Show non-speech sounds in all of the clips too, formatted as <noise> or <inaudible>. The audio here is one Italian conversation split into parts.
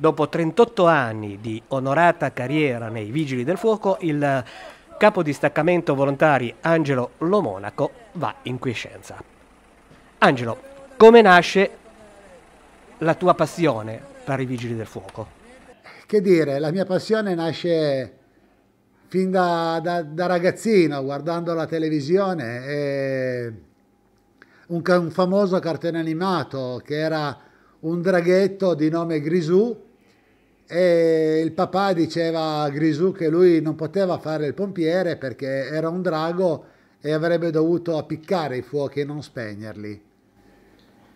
Dopo 38 anni di onorata carriera nei Vigili del Fuoco, il capo distaccamento volontari Angelo Lomonaco va in quiescenza. Angelo, come nasce la tua passione per i Vigili del Fuoco? Che dire, la mia passione nasce fin da, da, da ragazzino, guardando la televisione. E un, un famoso cartone animato che era un draghetto di nome Grisù e il papà diceva a Grisù che lui non poteva fare il pompiere perché era un drago e avrebbe dovuto appiccare i fuochi e non spegnerli.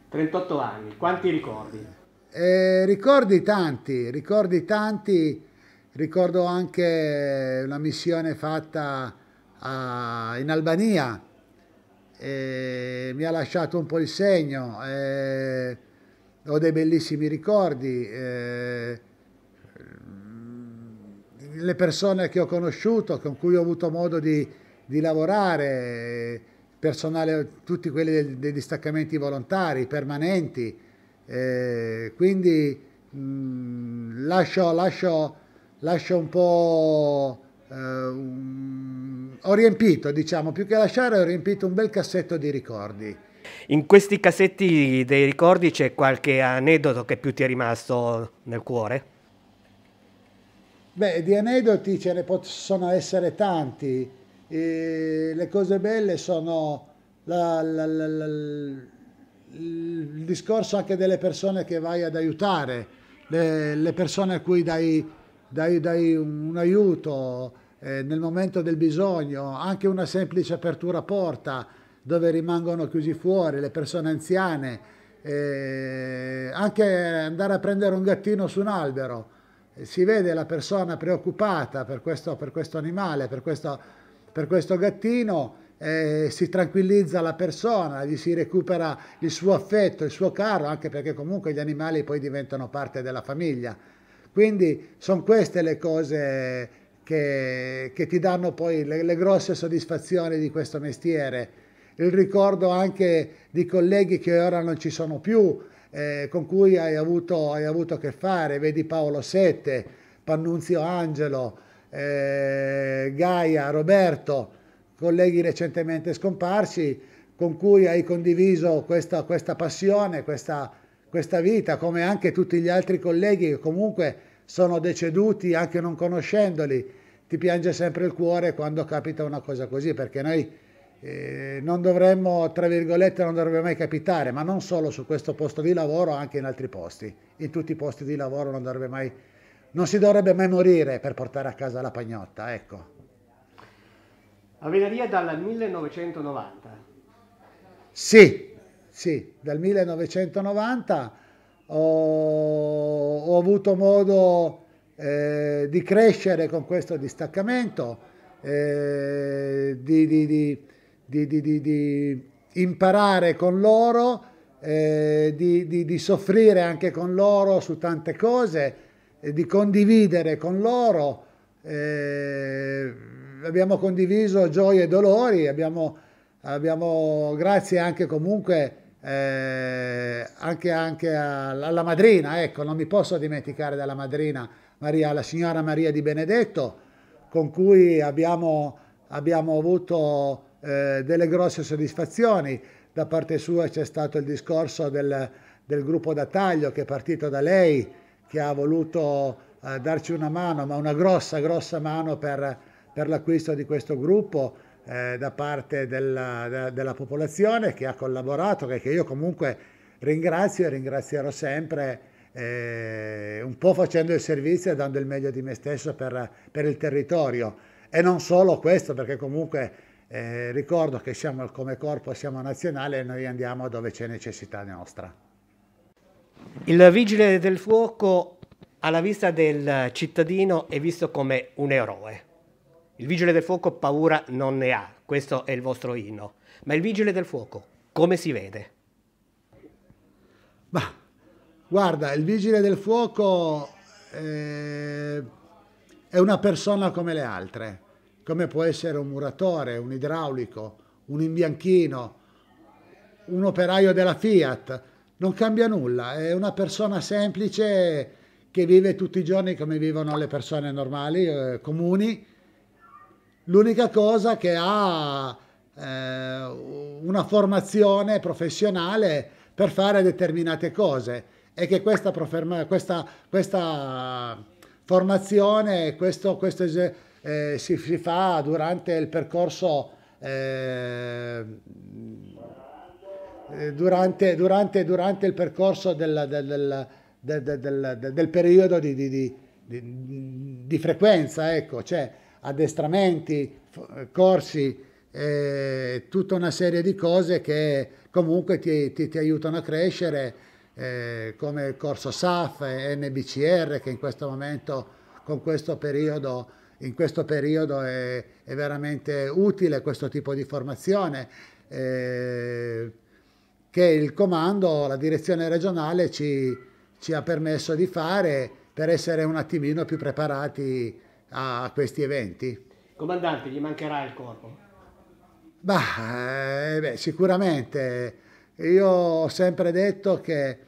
38 anni, quanti ricordi? Eh, ricordi tanti, ricordi tanti, ricordo anche una missione fatta a, in Albania, eh, mi ha lasciato un po' il segno, eh, ho dei bellissimi ricordi le persone che ho conosciuto, con cui ho avuto modo di, di lavorare, personale, tutti quelli dei distaccamenti volontari, permanenti. Eh, quindi mh, mm, lascio, lascio, lascio, un po'... Eh, ho riempito, diciamo, più che lasciare ho riempito un bel cassetto di ricordi. In questi cassetti dei ricordi c'è qualche aneddoto che più ti è rimasto nel cuore? Beh, di aneddoti ce ne possono essere tanti. E le cose belle sono la, la, la, il discorso anche delle persone che vai ad aiutare, le, le persone a cui dai, dai, dai un aiuto eh, nel momento del bisogno, anche una semplice apertura porta dove rimangono chiusi fuori le persone anziane, eh, anche andare a prendere un gattino su un albero si vede la persona preoccupata per questo, per questo animale, per questo, per questo gattino, eh, si tranquillizza la persona, gli si recupera il suo affetto, il suo caro, anche perché comunque gli animali poi diventano parte della famiglia. Quindi sono queste le cose che, che ti danno poi le, le grosse soddisfazioni di questo mestiere. Il ricordo anche di colleghi che ora non ci sono più, eh, con cui hai avuto, hai avuto, a che fare, vedi Paolo Sette, Pannunzio Angelo, eh, Gaia, Roberto, colleghi recentemente scomparsi, con cui hai condiviso questa, questa passione, questa, questa vita, come anche tutti gli altri colleghi che comunque sono deceduti anche non conoscendoli. Ti piange sempre il cuore quando capita una cosa così, perché noi eh, non dovremmo, tra virgolette, non dovrebbe mai capitare, ma non solo su questo posto di lavoro, anche in altri posti. In tutti i posti di lavoro non dovrebbe mai, non si dovrebbe mai morire per portare a casa la pagnotta, ecco. Aveneria dal 1990. Sì, sì, dal 1990 ho, ho avuto modo eh, di crescere con questo distaccamento, eh, di, di, di di, di, di imparare con loro, eh, di, soffrire anche con loro su tante cose, eh, di condividere con loro. Eh, abbiamo condiviso gioie e dolori, abbiamo, abbiamo grazie anche comunque eh, anche, anche, alla madrina, ecco, non mi posso dimenticare della madrina Maria, la signora Maria di Benedetto, con cui abbiamo, abbiamo avuto eh, delle grosse soddisfazioni. Da parte sua c'è stato il discorso del, del, gruppo da taglio che è partito da lei, che ha voluto eh, darci una mano, ma una grossa, grossa mano per, per l'acquisto di questo gruppo eh, da parte della, da, della, popolazione che ha collaborato, che, che io comunque ringrazio e ringrazierò sempre. Eh, un po' facendo il servizio e dando il meglio di me stesso per, per il territorio. E non solo questo, perché comunque eh, ricordo che siamo come corpo, siamo nazionale e noi andiamo dove c'è necessità nostra. Il vigile del fuoco alla vista del cittadino è visto come un eroe. Il vigile del fuoco paura non ne ha, questo è il vostro inno. Ma il vigile del fuoco come si vede? Bah, guarda, il vigile del fuoco eh, è una persona come le altre come può essere un muratore, un idraulico, un imbianchino, un operaio della Fiat, non cambia nulla, è una persona semplice che vive tutti i giorni come vivono le persone normali, eh, comuni, l'unica cosa che ha eh, una formazione professionale per fare determinate cose e che questa, questa, questa formazione, questo, questo eh, si, si, fa durante il percorso eh, eh, durante, durante, durante, il percorso del, del, del, del periodo di, di, di, di, frequenza, ecco, cioè addestramenti, corsi, eh, tutta una serie di cose che comunque ti, ti, ti aiutano a crescere, eh, come il corso SAF, NBCR, che in questo momento, con questo periodo, in questo periodo è, è veramente utile questo tipo di formazione eh, che il comando, la direzione regionale ci, ci, ha permesso di fare per essere un attimino più preparati a questi eventi. Comandante, gli mancherà il corpo? Bah, eh, beh, sicuramente. Io ho sempre detto che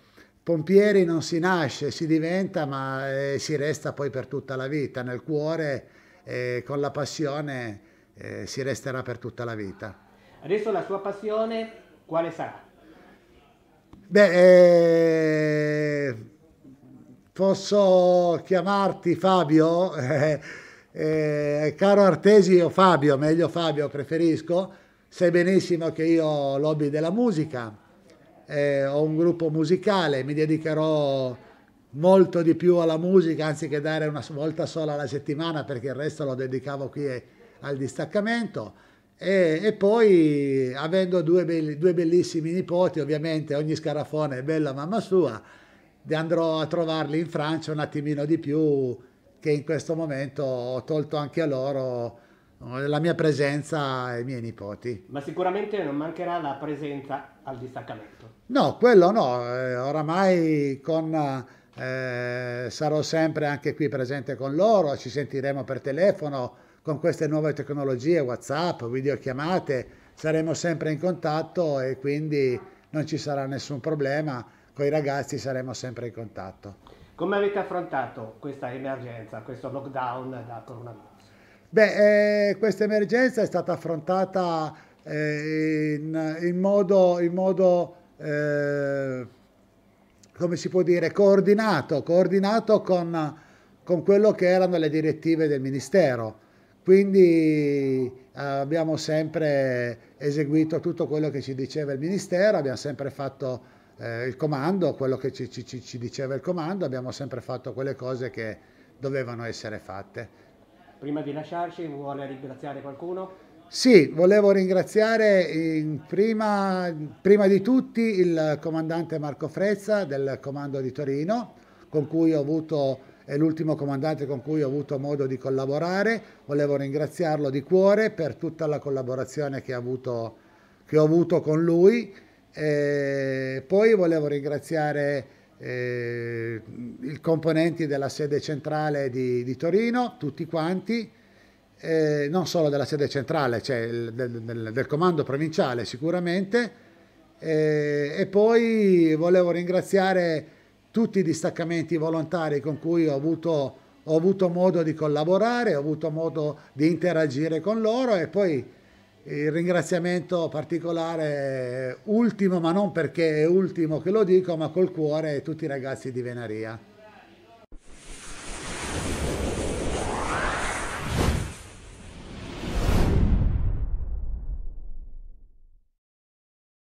pompieri non si nasce, si diventa, ma eh, si resta poi per tutta la vita. Nel cuore e con la passione eh, si resterà per tutta la vita. Adesso la sua passione quale sarà? Beh, eh, posso chiamarti Fabio, <laughs> eh, eh, caro Artesi o Fabio, meglio Fabio preferisco, sai benissimo che io ho lobby della musica, eh, ho un gruppo musicale, mi dedicherò molto di più alla musica anziché dare una volta sola alla settimana perché il resto lo dedicavo qui eh, al distaccamento. E, e poi avendo due, belli, due, bellissimi nipoti, ovviamente ogni scarafone è bella mamma sua, andrò a trovarli in Francia un attimino di più che in questo momento ho tolto anche a loro eh, la mia presenza e i miei nipoti. Ma sicuramente non mancherà la presenza al distaccamento. No, quello no, eh, oramai con eh, sarò sempre anche qui presente con loro, ci sentiremo per telefono con queste nuove tecnologie, Whatsapp, videochiamate, saremo sempre in contatto e quindi non ci sarà nessun problema, con i ragazzi saremo sempre in contatto. Come avete affrontato questa emergenza, questo lockdown da coronavirus? Beh, eh, questa emergenza è stata affrontata eh, in, in, modo, in modo eh, come si può dire, coordinato, coordinato con, con quello che erano le direttive del Ministero. Quindi eh, abbiamo sempre eseguito tutto quello che ci diceva il Ministero, abbiamo sempre fatto eh, il comando, quello che ci, ci, ci, diceva il comando, abbiamo sempre fatto quelle cose che dovevano essere fatte. Prima di lasciarci vuole ringraziare qualcuno? Sì, volevo ringraziare prima, prima, di tutti il comandante Marco Frezza del comando di Torino, con cui ho avuto, è l'ultimo comandante con cui ho avuto modo di collaborare. Volevo ringraziarlo di cuore per tutta la collaborazione che, avuto, che ho avuto con lui. E poi volevo ringraziare eh, i componenti della sede centrale di, di Torino, tutti quanti eh, non solo della sede centrale, cioè del, del, del comando provinciale sicuramente, eh, e poi volevo ringraziare tutti i distaccamenti volontari con cui ho avuto, ho avuto modo di collaborare, ho avuto modo di interagire con loro e poi il ringraziamento particolare, ultimo ma non perché è ultimo che lo dico, ma col cuore, tutti i ragazzi di Venaria.